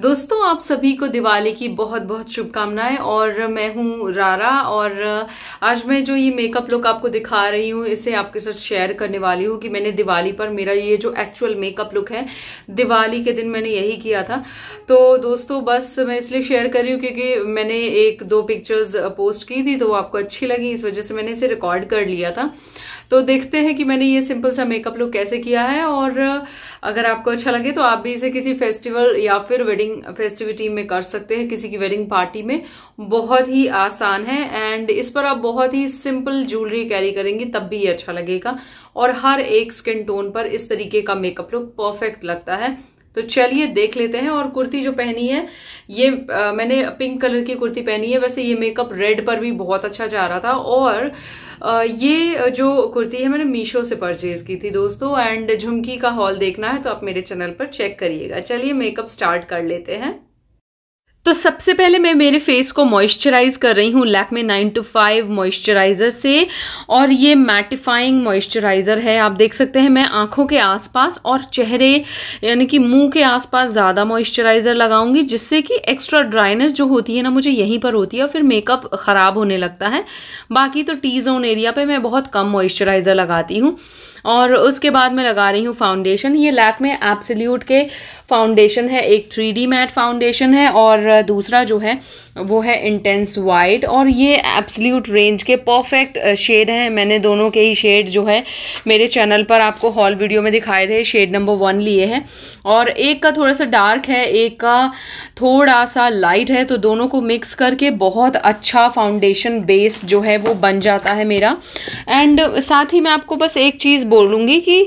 दोस्तों आप सभी को दिवाली की बहुत बहुत शुभकामनाएं और मैं हूं रारा और आज मैं जो ये मेकअप लुक आपको दिखा रही हूं इसे आपके साथ शेयर करने वाली हूं कि मैंने दिवाली पर मेरा ये जो एक्चुअल मेकअप लुक है दिवाली के दिन मैंने यही किया था तो दोस्तों बस मैं इसलिए शेयर कर रही हूं क्योंकि मैंने एक दो पिक्चर्स पोस्ट की थी तो वो आपको अच्छी लगी इस वजह से मैंने इसे रिकॉर्ड कर लिया था तो देखते हैं कि मैंने ये सिंपल सा मेकअप लुक कैसे किया है और अगर आपको अच्छा लगे तो आप भी इसे किसी फेस्टिवल या फिर वेडिंग फेस्टिविटी में कर सकते हैं किसी की वेडिंग पार्टी में बहुत ही आसान है एंड इस पर आप बहुत ही सिंपल ज्वेलरी कैरी करेंगे तब भी ये अच्छा लगेगा और हर एक स्किन टोन पर इस तरीके का मेकअप लुक परफेक्ट लगता है तो चलिए देख लेते हैं और कुर्ती जो पहनी है ये आ, मैंने पिंक कलर की कुर्ती पहनी है वैसे ये मेकअप रेड पर भी बहुत अच्छा जा रहा था और आ, ये जो कुर्ती है मैंने मीशो से परचेज की थी दोस्तों एंड झुमकी का हॉल देखना है तो आप मेरे चैनल पर चेक करिएगा चलिए मेकअप स्टार्ट कर लेते हैं तो सबसे पहले मैं मेरे फेस को मॉइस्चराइज कर रही हूँ लैक में नाइन टू फाइव मॉइस्चराइज़र से और ये मैटिफाइंग मॉइस्चराइज़र है आप देख सकते हैं मैं आँखों के आसपास और चेहरे यानी कि मुंह के आसपास ज़्यादा मॉइस्चराइज़र लगाऊंगी जिससे कि एक्स्ट्रा ड्राइनेस जो होती है ना मुझे यहीं पर होती है और फिर मेकअप ख़राब होने लगता है बाकी तो टी जोन एरिया पर मैं बहुत कम मॉइस्चराइज़र लगाती हूँ और उसके बाद मैं लगा रही हूँ फाउंडेशन ये लैक में एप्सल्यूट के फाउंडेशन है एक थ्री डी मैट फाउंडेशन है और दूसरा जो है वो है इंटेंस वाइट और ये एब्सल्यूट रेंज के परफेक्ट शेड हैं मैंने दोनों के ही शेड जो है मेरे चैनल पर आपको हॉल वीडियो में दिखाए थे शेड नंबर वन लिए हैं और एक का थोड़ा सा डार्क है एक का थोड़ा सा लाइट है तो दोनों को मिक्स करके बहुत अच्छा फाउंडेशन बेस जो है वो बन जाता है मेरा एंड साथ ही मैं आपको बस एक चीज़ बोलूँगी कि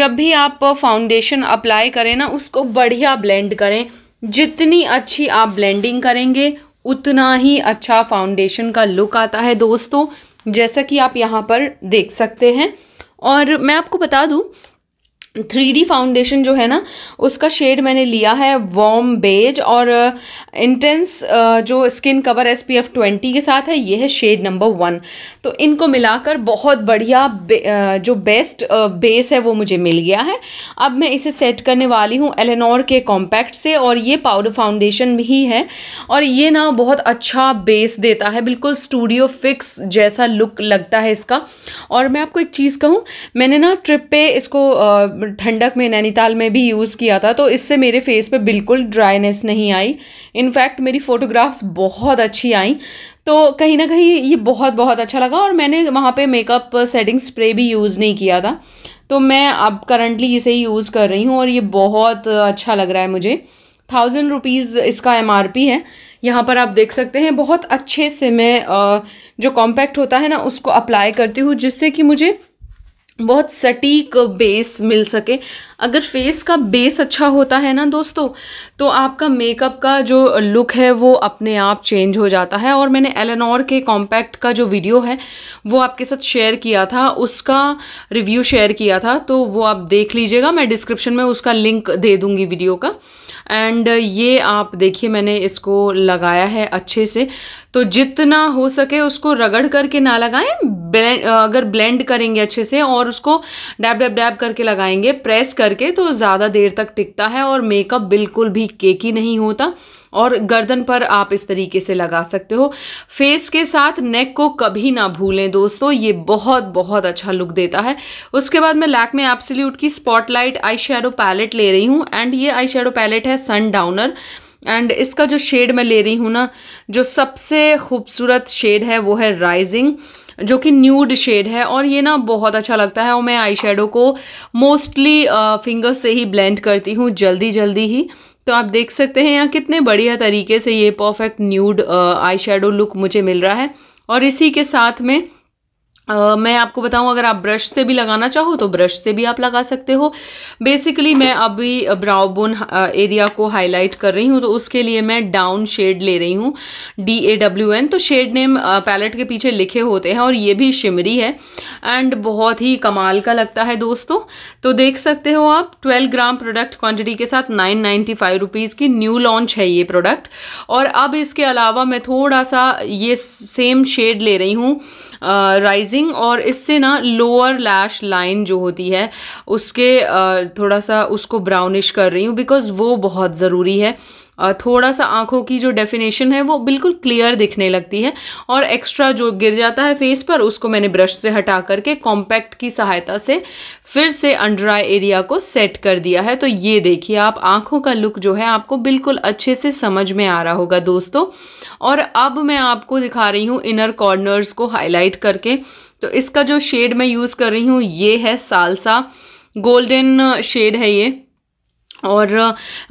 जब भी आप फाउंडेशन अप्लाई करें ना उसको बढ़िया ब्लेंड करें जितनी अच्छी आप ब्लेंडिंग करेंगे उतना ही अच्छा फाउंडेशन का लुक आता है दोस्तों जैसा कि आप यहाँ पर देख सकते हैं और मैं आपको बता दूँ थ्री डी फाउंडेशन जो है ना उसका शेड मैंने लिया है वॉम बेज और इंटेंस uh, uh, जो skin cover S P F twenty के साथ है ये है शेड नंबर वन तो इनको मिलाकर बहुत बढ़िया बे, uh, जो बेस्ट बेस है वो मुझे मिल गया है अब मैं इसे सेट करने वाली हूँ एलेनोर के कॉम्पैक्ट से और ये पाउडर फाउंडेशन भी है और ये ना बहुत अच्छा बेस देता है बिल्कुल स्टूडियो फिक्स जैसा लुक लगता है इसका और मैं आपको एक चीज़ कहूँ मैंने ना ट्रिप पर इसको ठंडक में नैनीताल में भी यूज़ किया था तो इससे मेरे फेस पे बिल्कुल ड्राइनेस नहीं आई इनफैक्ट मेरी फ़ोटोग्राफ्स बहुत अच्छी आई तो कहीं ना कहीं ये बहुत बहुत अच्छा लगा और मैंने वहाँ पे मेकअप सेटिंग स्प्रे भी यूज़ नहीं किया था तो मैं अब करंटली इसे यूज़ कर रही हूँ और ये बहुत अच्छा लग रहा है मुझे थाउजेंड रुपीज़ इसका एम है यहाँ पर आप देख सकते हैं बहुत अच्छे से मैं जो कॉम्पैक्ट होता है ना उसको अप्लाई करती हूँ जिससे कि मुझे बहुत सटीक बेस मिल सके अगर फेस का बेस अच्छा होता है ना दोस्तों तो आपका मेकअप का जो लुक है वो अपने आप चेंज हो जाता है और मैंने एलेनॉर के कॉम्पैक्ट का जो वीडियो है वो आपके साथ शेयर किया था उसका रिव्यू शेयर किया था तो वो आप देख लीजिएगा मैं डिस्क्रिप्शन में उसका लिंक दे दूँगी वीडियो का एंड ये आप देखिए मैंने इसको लगाया है अच्छे से तो जितना हो सके उसको रगड़ करके ना लगाएं ब्लेंड अगर ब्लेंड करेंगे अच्छे से और उसको डैब डैब डैब करके लगाएंगे प्रेस कर करके तो ज़्यादा देर तक टिकता है और मेकअप बिल्कुल भी केकी नहीं होता और गर्दन पर आप इस तरीके से लगा सकते हो फेस के साथ नेक को कभी ना भूलें दोस्तों ये बहुत बहुत अच्छा लुक देता है उसके बाद मैं लैक में एप्सल्यूट की स्पॉटलाइट आई शेडो पैलेट ले रही हूँ एंड ये आई शेडो पैलेट है सन डाउनर एंड इसका जो शेड मैं ले रही हूँ ना जो सबसे खूबसूरत शेड है वो है राइजिंग जो कि न्यूड शेड है और ये ना बहुत अच्छा लगता है और मैं आई को मोस्टली फिंगर्स से ही ब्लेंड करती हूँ जल्दी जल्दी ही तो आप देख सकते हैं यहाँ कितने बढ़िया तरीके से ये परफेक्ट न्यूड आई लुक मुझे मिल रहा है और इसी के साथ में Uh, मैं आपको बताऊं अगर आप ब्रश से भी लगाना चाहो तो ब्रश से भी आप लगा सकते हो बेसिकली मैं अभी ब्राउ बोन एरिया को हाईलाइट कर रही हूँ तो उसके लिए मैं डाउन शेड ले रही हूँ डी ए डब्ल्यू एन तो शेड नेम पैलेट के पीछे लिखे होते हैं और ये भी शिमरी है एंड बहुत ही कमाल का लगता है दोस्तों तो देख सकते हो आप ट्वेल्व ग्राम प्रोडक्ट क्वान्टिटी के साथ नाइन नाइन्टी फाइव रुपीज़ की न्यू लॉन्च है ये प्रोडक्ट और अब इसके अलावा मैं थोड़ा सा ये सेम शेड ले रही हूँ राइजिंग और इससे ना लोअर लैश लाइन जो होती है उसके थोड़ा सा उसको ब्राउनिश कर रही हूँ बिकॉज़ वो बहुत ज़रूरी है थोड़ा सा आँखों की जो डेफिनेशन है वो बिल्कुल क्लियर दिखने लगती है और एक्स्ट्रा जो गिर जाता है फेस पर उसको मैंने ब्रश से हटा करके कॉम्पैक्ट की सहायता से फिर से अंडर आई एरिया को सेट कर दिया है तो ये देखिए आप आँखों का लुक जो है आपको बिल्कुल अच्छे से समझ में आ रहा होगा दोस्तों और अब मैं आपको दिखा रही हूँ इनर कॉर्नर्स को हाईलाइट करके तो इसका जो शेड मैं यूज़ कर रही हूँ ये है सालसा गोल्डन शेड है ये और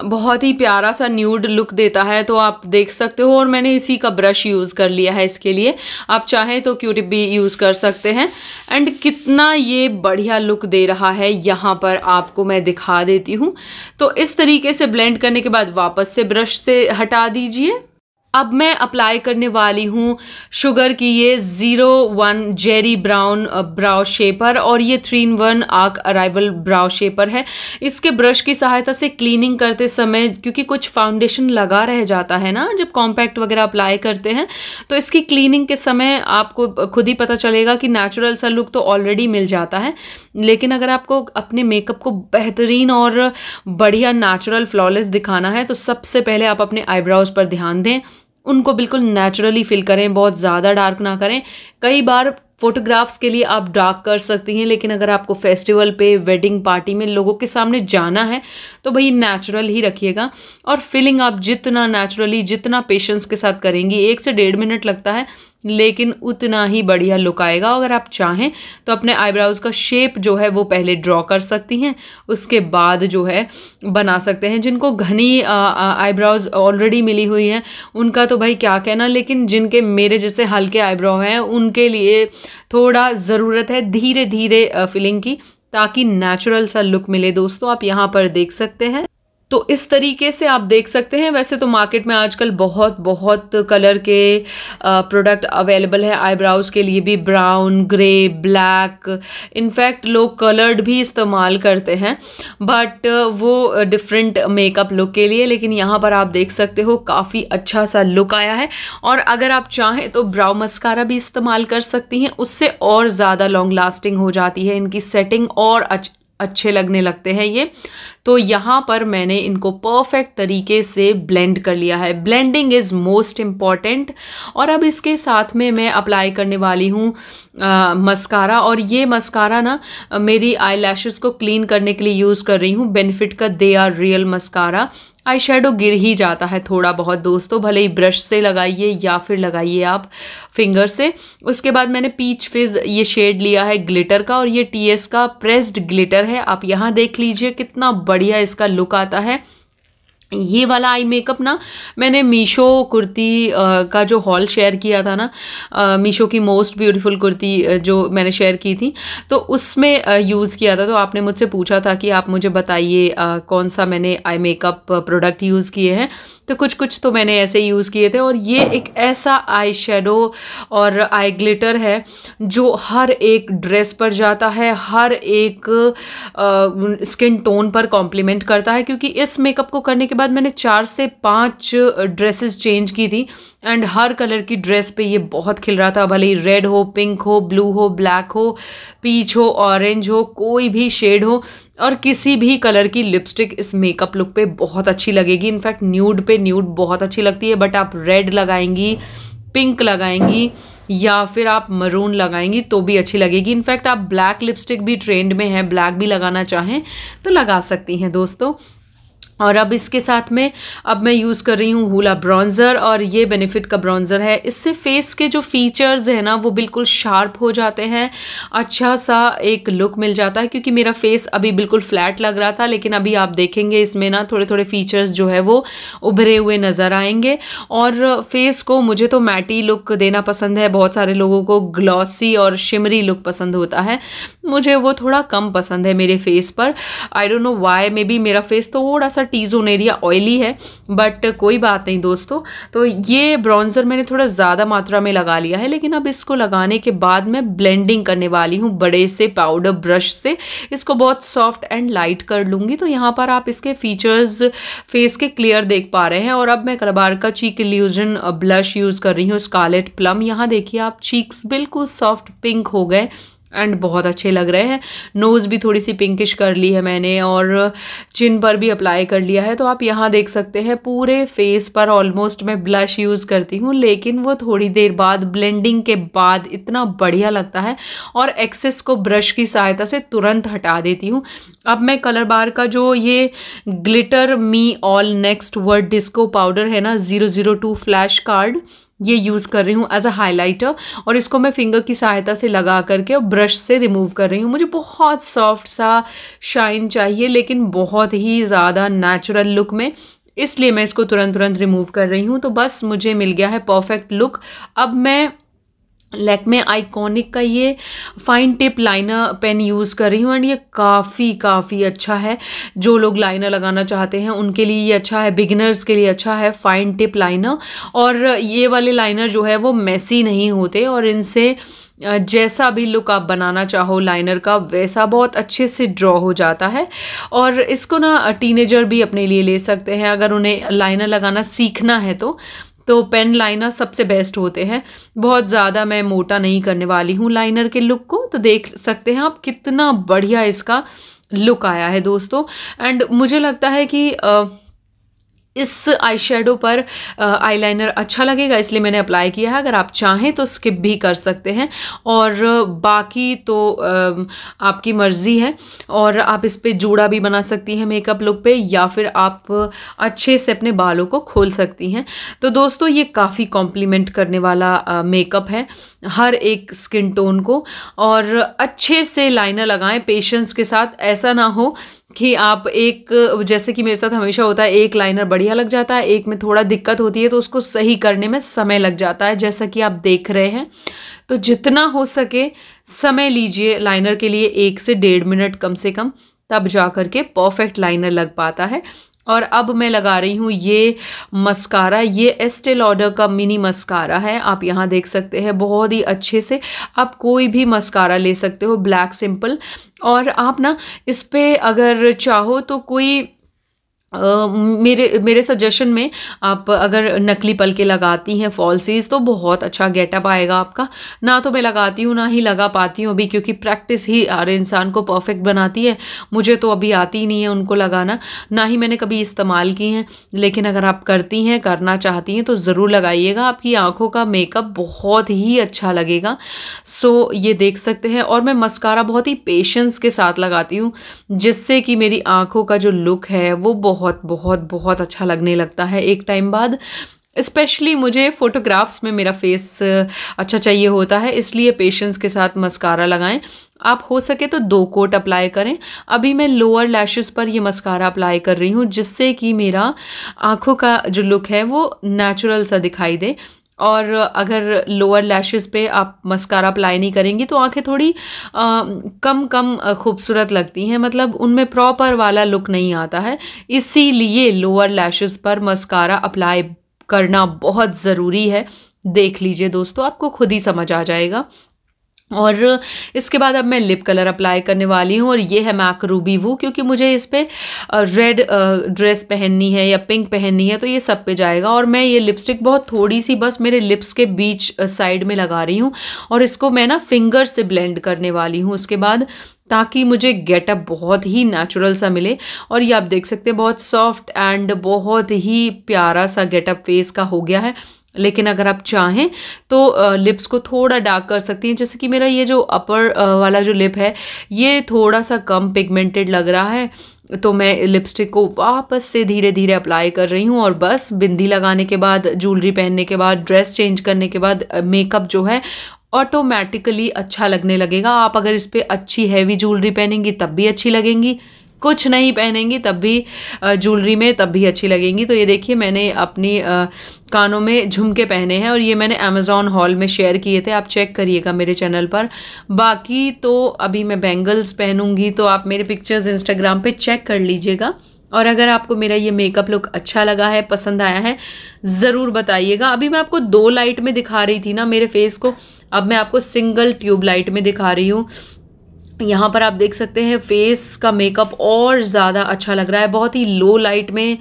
बहुत ही प्यारा सा न्यूड लुक देता है तो आप देख सकते हो और मैंने इसी का ब्रश यूज़ कर लिया है इसके लिए आप चाहें तो क्यूटिप भी यूज़ कर सकते हैं एंड कितना ये बढ़िया लुक दे रहा है यहाँ पर आपको मैं दिखा देती हूँ तो इस तरीके से ब्लेंड करने के बाद वापस से ब्रश से हटा दीजिए अब मैं अप्लाई करने वाली हूँ शुगर की ये zero one Jerry brown brow shaper और ये three in one arch arrival brow shaper है इसके ब्रश की सहायता से क्लीनिंग करते समय क्योंकि कुछ फाउंडेशन लगा रह जाता है ना जब कॉम्पैक्ट वगैरह अप्लाई करते हैं तो इसकी क्लीनिंग के समय आपको खुद ही पता चलेगा कि नेचुरल सा लुक तो ऑलरेडी मिल जाता है लेकिन अगर आपको अपने मेकअप को बेहतरीन और बढ़िया नेचुरल फ्लॉलेस दिखाना है तो सबसे पहले आप अपने आईब्राउज़ पर ध्यान दें उनको बिल्कुल नेचुरली फिल करें बहुत ज़्यादा डार्क ना करें कई बार फ़ोटोग्राफ्स के लिए आप डार्क कर सकती हैं लेकिन अगर आपको फेस्टिवल पे वेडिंग पार्टी में लोगों के सामने जाना है तो भाई नेचुरल ही रखिएगा और फिलिंग आप जितना नेचुरली जितना पेशेंस के साथ करेंगी एक से डेढ़ मिनट लगता है लेकिन उतना ही बढ़िया लुक आएगा अगर आप चाहें तो अपने आईब्राउज़ का शेप जो है वो पहले ड्रॉ कर सकती हैं उसके बाद जो है बना सकते हैं जिनको घनी आईब्राउज़ ऑलरेडी मिली हुई हैं उनका तो भाई क्या कहना लेकिन जिनके मेरे जैसे हल्के आईब्राउ हैं उनके लिए थोड़ा ज़रूरत है धीरे धीरे फिलिंग की ताकि नेचुरल सा लुक मिले दोस्तों आप यहाँ पर देख सकते हैं तो इस तरीके से आप देख सकते हैं वैसे तो मार्केट में आजकल बहुत बहुत कलर के प्रोडक्ट अवेलेबल है आईब्राउज के लिए भी ब्राउन ग्रे ब्लैक इनफैक्ट लोग कलर्ड भी इस्तेमाल करते हैं बट वो डिफरेंट मेकअप लुक के लिए लेकिन यहाँ पर आप देख सकते हो काफ़ी अच्छा सा लुक आया है और अगर आप चाहें तो ब्राउ मस्कारा भी इस्तेमाल कर सकती हैं उससे और ज़्यादा लॉन्ग लास्टिंग हो जाती है इनकी सेटिंग और अच अच्छे लगने लगते हैं ये तो यहाँ पर मैंने इनको परफेक्ट तरीके से ब्लेंड कर लिया है ब्लेंडिंग इज़ मोस्ट इम्पॉर्टेंट और अब इसके साथ में मैं अप्लाई करने वाली हूँ मस्कारा और ये मस्कारा ना मेरी आई को क्लीन करने के लिए यूज़ कर रही हूँ बेनिफिट का they are real mascara eye shadow गिर ही जाता है थोड़ा बहुत दोस्तों भले ही ब्रश से लगाइए या फिर लगाइए आप फिंगर से उसके बाद मैंने पीच फिज ये शेड लिया है ग्लिटर का और ये टीएस का प्रेस्ड ग्लिटर है आप यहाँ देख लीजिए कितना बढ़िया इसका लुक आता है ये वाला आई मेकअप ना मैंने मीशो कुर्ती का जो हॉल शेयर किया था ना मीशो की मोस्ट ब्यूटीफुल कुर्ती जो मैंने शेयर की थी तो उसमें यूज़ किया था तो आपने मुझसे पूछा था कि आप मुझे बताइए कौन सा मैंने आई मेकअप प्रोडक्ट यूज़ किए हैं तो कुछ कुछ तो मैंने ऐसे यूज़ किए थे और ये एक ऐसा आई शेडो और आई ग्लिटर है जो हर एक ड्रेस पर जाता है हर एक स्किन टोन पर कॉम्प्लीमेंट करता है क्योंकि इस मेकअप को करने के बाद मैंने चार से पाँच ड्रेसेस चेंज की थी एंड हर कलर की ड्रेस पे ये बहुत खिल रहा था भले ही रेड हो पिंक हो ब्लू हो ब्लैक हो पीच हो ऑरेंज हो कोई भी शेड हो और किसी भी कलर की लिपस्टिक इस मेकअप लुक पे बहुत अच्छी लगेगी इनफैक्ट न्यूड पे न्यूड बहुत अच्छी लगती है बट आप रेड लगाएंगी पिंक लगाएंगी या फिर आप मरून लगाएंगी तो भी अच्छी लगेगी इनफैक्ट आप ब्लैक लिपस्टिक भी ट्रेंड में है ब्लैक भी लगाना चाहें तो लगा सकती हैं दोस्तों और अब इसके साथ में अब मैं यूज़ कर रही हूँ हुला ब्रॉन्ज़र और ये बेनिफिट का ब्रॉन्ज़र है इससे फेस के जो फीचर्स हैं ना वो बिल्कुल शार्प हो जाते हैं अच्छा सा एक लुक मिल जाता है क्योंकि मेरा फेस अभी बिल्कुल फ्लैट लग रहा था लेकिन अभी आप देखेंगे इसमें ना थोड़े थोड़े फीचर्स जो है वो उभरे हुए नज़र आएंगे और फेस को मुझे तो मैटी लुक देना पसंद है बहुत सारे लोगों को ग्लॉसी और शिमरी लुक पसंद होता है मुझे वो थोड़ा कम पसंद है मेरे फेस पर I don't know why maybe मेरा फेस तो थोड़ा सा टी जोन एरिया ऑयली है बट कोई बात नहीं दोस्तों तो ये ब्राउन्ज़र मैंने थोड़ा ज़्यादा मात्रा में लगा लिया है लेकिन अब इसको लगाने के बाद मैं ब्लेंडिंग करने वाली हूँ बड़े से पाउडर ब्रश से इसको बहुत सॉफ्ट एंड लाइट कर लूँगी तो यहाँ पर आप इसके फीचर्स फेस के क्लियर देख पा रहे हैं और अब मैं कलबार का चीक इल्यूजन ब्लश यूज़ कर रही हूँ स्कालेट प्लम यहाँ देखिए आप चीक्स बिल्कुल सॉफ्ट पिंक हो गए एंड बहुत अच्छे लग रहे हैं नोज़ भी थोड़ी सी पिंकिश कर ली है मैंने और चिन पर भी अप्लाई कर लिया है तो आप यहाँ देख सकते हैं पूरे फेस पर ऑलमोस्ट मैं ब्लश यूज़ करती हूँ लेकिन वो थोड़ी देर बाद ब्लेंडिंग के बाद इतना बढ़िया लगता है और एक्सेस को ब्रश की सहायता से तुरंत हटा देती हूँ अब मैं कलर बार का जो ये glitter me all next word disco powder है ना zero zero two flash card ये यूज़ कर रही हूँ एज अ हाइलाइटर और इसको मैं फिंगर की सहायता से लगा करके और ब्रश से रिमूव कर रही हूँ मुझे बहुत सॉफ्ट सा शाइन चाहिए लेकिन बहुत ही ज़्यादा नेचुरल लुक में इसलिए मैं इसको तुरंत तुरंत रिमूव कर रही हूँ तो बस मुझे मिल गया है परफेक्ट लुक अब मैं में आइकॉनिक का ये fine tip liner pen use कर रही हूँ एंड ये काफ़ी काफ़ी अच्छा है जो लोग लाइनर लगाना चाहते हैं उनके लिए ये अच्छा है बिगिनर्स के लिए अच्छा है फाइन टिप लाइनर और ये वाले लाइनर जो है वो मैसी नहीं होते और इनसे जैसा भी लुक आप बनाना चाहो लाइनर का वैसा बहुत अच्छे से ड्रॉ हो जाता है और इसको ना टीनेजर भी अपने लिए ले सकते हैं अगर उन्हें लाइनर लगाना सीखना है तो तो पेन लाइनर सबसे बेस्ट होते हैं बहुत ज़्यादा मैं मोटा नहीं करने वाली हूँ लाइनर के लुक को तो देख सकते हैं आप कितना बढ़िया इसका लुक आया है दोस्तों एंड मुझे लगता है कि आ, इस आई शेडो पर आई अच्छा लगेगा इसलिए मैंने अप्लाई किया है अगर आप चाहें तो स्किप भी कर सकते हैं और बाकी तो आपकी मर्ज़ी है और आप इस पर जूड़ा भी बना सकती हैं मेकअप लुक पे या फिर आप अच्छे से अपने बालों को खोल सकती हैं तो दोस्तों ये काफ़ी कॉम्प्लीमेंट करने वाला मेकअप है हर एक स्किन टोन को और अच्छे से लाइनर लगाएँ पेशेंस के साथ ऐसा ना हो कि आप एक जैसे कि मेरे साथ हमेशा होता है एक लाइनर बढ़िया लग जाता है एक में थोड़ा दिक्कत होती है तो उसको सही करने में समय लग जाता है जैसा कि आप देख रहे हैं तो जितना हो सके समय लीजिए लाइनर के लिए एक से डेढ़ मिनट कम से कम तब जा कर के परफेक्ट लाइनर लग पाता है और अब मैं लगा रही हूँ ये मस्कारा ये एस्टे लॉडर का मिनी मस्कारा है आप यहाँ देख सकते हैं बहुत ही अच्छे से आप कोई भी मस्कारा ले सकते हो ब्लैक सिंपल और आप ना इस पर अगर चाहो तो कोई Uh, मेरे मेरे सजेशन में आप अगर नकली पलके लगाती हैं फॉल्सीज तो बहुत अच्छा गेटअप आएगा आपका ना तो मैं लगाती हूँ ना ही लगा पाती हूँ अभी क्योंकि प्रैक्टिस ही हर इंसान को परफेक्ट बनाती है मुझे तो अभी आती ही नहीं है उनको लगाना ना ही मैंने कभी इस्तेमाल की हैं लेकिन अगर आप करती हैं करना चाहती हैं तो ज़रूर लगाइएगा आपकी आँखों का मेकअप बहुत ही अच्छा लगेगा सो so, ये देख सकते हैं और मैं मस्कारा बहुत ही पेशेंस के साथ लगाती हूँ जिससे कि मेरी आँखों का जो लुक है वो बहुत बहुत बहुत बहुत अच्छा लगने लगता है एक टाइम बाद स्पेशली मुझे फ़ोटोग्राफ्स में मेरा फेस अच्छा चाहिए होता है इसलिए पेशेंस के साथ मस्कारा लगाएं आप हो सके तो दो कोट अप्लाई करें अभी मैं लोअर लैशेस पर ये मस्कारा अप्लाई कर रही हूँ जिससे कि मेरा आँखों का जो लुक है वो नेचुरल सा दिखाई दे और अगर लोअर लैशेस पे आप मस्कारा अप्लाई नहीं करेंगी तो आंखें थोड़ी आ, कम कम खूबसूरत लगती हैं मतलब उनमें प्रॉपर वाला लुक नहीं आता है इसीलिए लोअर लैशेस पर मस्कारा अप्लाई करना बहुत ज़रूरी है देख लीजिए दोस्तों आपको खुद ही समझ आ जाएगा और इसके बाद अब मैं लिप कलर अप्लाई करने वाली हूँ और ये है मैक रूबी वो क्योंकि मुझे इस पर रेड ड्रेस पहननी है या पिंक पहननी है तो ये सब पे जाएगा और मैं ये लिपस्टिक बहुत थोड़ी सी बस मेरे लिप्स के बीच साइड में लगा रही हूँ और इसको मैं ना फिंगर से ब्लेंड करने वाली हूँ उसके बाद ताकि मुझे गेटअप बहुत ही नेचुरल सा मिले और ये आप देख सकते हैं बहुत सॉफ्ट एंड बहुत ही प्यारा सा गेटअप फेस का हो गया है लेकिन अगर आप चाहें तो लिप्स को थोड़ा डार्क कर सकती हैं जैसे कि मेरा ये जो अपर वाला जो लिप है ये थोड़ा सा कम पिगमेंटेड लग रहा है तो मैं लिपस्टिक को वापस से धीरे धीरे अप्लाई कर रही हूँ और बस बिंदी लगाने के बाद ज्वेलरी पहनने के बाद ड्रेस चेंज करने के बाद मेकअप जो है ऑटोमेटिकली अच्छा लगने लगेगा आप अगर इस पर अच्छी हैवी ज्वेलरी पहनेंगी तब भी अच्छी लगेंगी कुछ नहीं पहनेंगी तब भी ज्वेलरी में तब भी अच्छी लगेंगी तो ये देखिए मैंने अपनी कानों में झुमके पहने हैं और ये मैंने अमेज़ॉन हॉल में शेयर किए थे आप चेक करिएगा मेरे चैनल पर बाकी तो अभी मैं बैंगल्स पहनूंगी तो आप मेरे पिक्चर्स इंस्टाग्राम पे चेक कर लीजिएगा और अगर आपको मेरा ये मेकअप लुक अच्छा लगा है पसंद आया है ज़रूर बताइएगा अभी मैं आपको दो लाइट में दिखा रही थी ना मेरे फेस को अब मैं आपको सिंगल ट्यूब लाइट में दिखा रही हूँ यहाँ पर आप देख सकते हैं फेस का मेकअप और ज़्यादा अच्छा लग रहा है बहुत ही लो लाइट में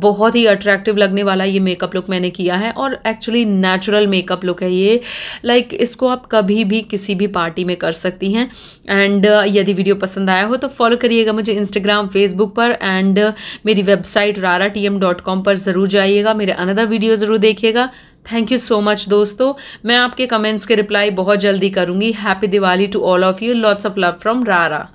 बहुत ही अट्रैक्टिव लगने वाला ये मेकअप लुक मैंने किया है और एक्चुअली नेचुरल मेकअप लुक है ये लाइक like, इसको आप कभी भी किसी भी पार्टी में कर सकती हैं एंड uh, यदि वीडियो पसंद आया हो तो फॉलो करिएगा मुझे इंस्टाग्राम फेसबुक पर एंड uh, मेरी वेबसाइट रारा पर ज़रूर जाइएगा मेरे अनदर वीडियो ज़रूर देखिएगा थैंक यू सो मच दोस्तों मैं आपके कमेंट्स के रिप्लाई बहुत जल्दी करूँगी happy Diwali to all of you lots of love from रारा